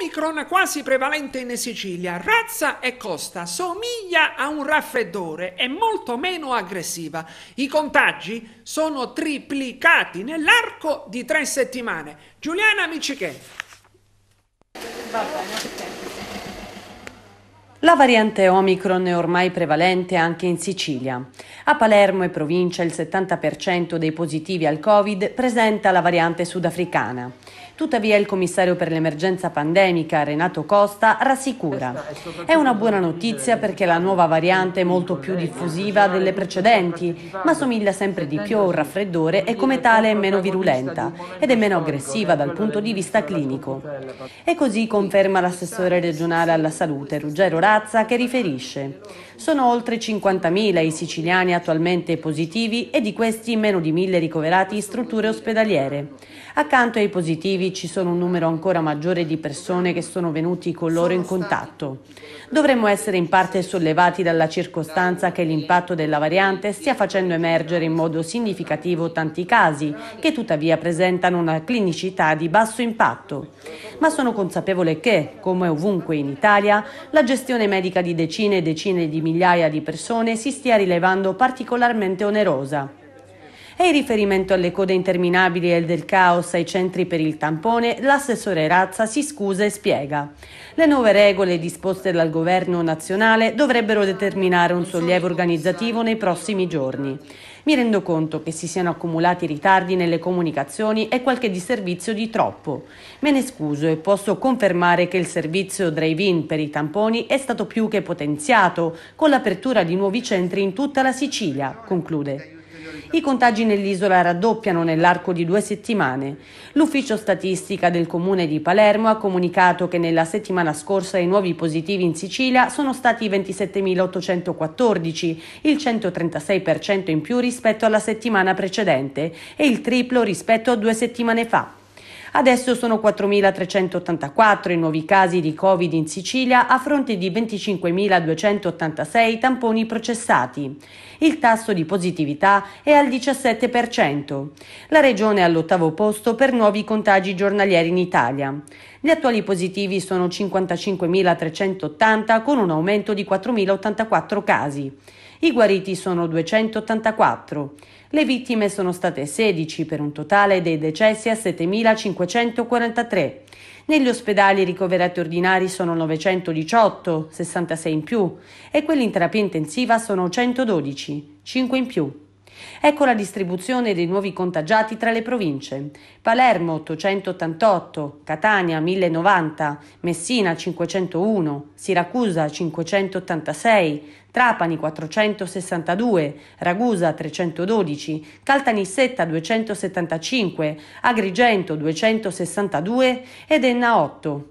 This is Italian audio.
Omicron quasi prevalente in Sicilia, razza e costa, somiglia a un raffreddore, è molto meno aggressiva. I contagi sono triplicati nell'arco di tre settimane. Giuliana Micichè. La variante Omicron è ormai prevalente anche in Sicilia. A Palermo e provincia il 70% dei positivi al Covid presenta la variante sudafricana. Tuttavia il commissario per l'emergenza pandemica Renato Costa rassicura. È una buona notizia perché la nuova variante è molto più diffusiva delle precedenti, ma somiglia sempre di più a un raffreddore e come tale è meno virulenta ed è meno aggressiva dal punto di vista clinico. E così conferma l'assessore regionale alla salute Ruggero Razza che riferisce. Sono oltre 50.000 i siciliani attualmente positivi e di questi meno di 1.000 ricoverati in strutture ospedaliere. Accanto ai positivi ci sono un numero ancora maggiore di persone che sono venuti con loro in contatto. Dovremmo essere in parte sollevati dalla circostanza che l'impatto della variante stia facendo emergere in modo significativo tanti casi, che tuttavia presentano una clinicità di basso impatto. Ma sono consapevole che, come ovunque in Italia, la gestione medica di decine e decine di migliaia di persone si stia rilevando particolarmente onerosa. E in riferimento alle code interminabili e del caos ai centri per il tampone, l'assessore Razza si scusa e spiega. Le nuove regole disposte dal governo nazionale dovrebbero determinare un sollievo organizzativo nei prossimi giorni. Mi rendo conto che si siano accumulati ritardi nelle comunicazioni e qualche disservizio di troppo. Me ne scuso e posso confermare che il servizio drive-in per i tamponi è stato più che potenziato con l'apertura di nuovi centri in tutta la Sicilia, conclude. I contagi nell'isola raddoppiano nell'arco di due settimane. L'ufficio statistica del comune di Palermo ha comunicato che nella settimana scorsa i nuovi positivi in Sicilia sono stati 27.814, il 136% in più rispetto alla settimana precedente e il triplo rispetto a due settimane fa. Adesso sono 4.384 i nuovi casi di Covid in Sicilia a fronte di 25.286 tamponi processati. Il tasso di positività è al 17%. La regione è all'ottavo posto per nuovi contagi giornalieri in Italia. Gli attuali positivi sono 55.380 con un aumento di 4.084 casi. I guariti sono 284. Le vittime sono state 16 per un totale dei decessi a 7.543. Negli ospedali ricoverati ordinari sono 918, 66 in più, e quelli in terapia intensiva sono 112, 5 in più. Ecco la distribuzione dei nuovi contagiati tra le province. Palermo 888, Catania 1090, Messina 501, Siracusa 586, Trapani 462, Ragusa 312, Caltanissetta 275, Agrigento 262 ed Enna 8.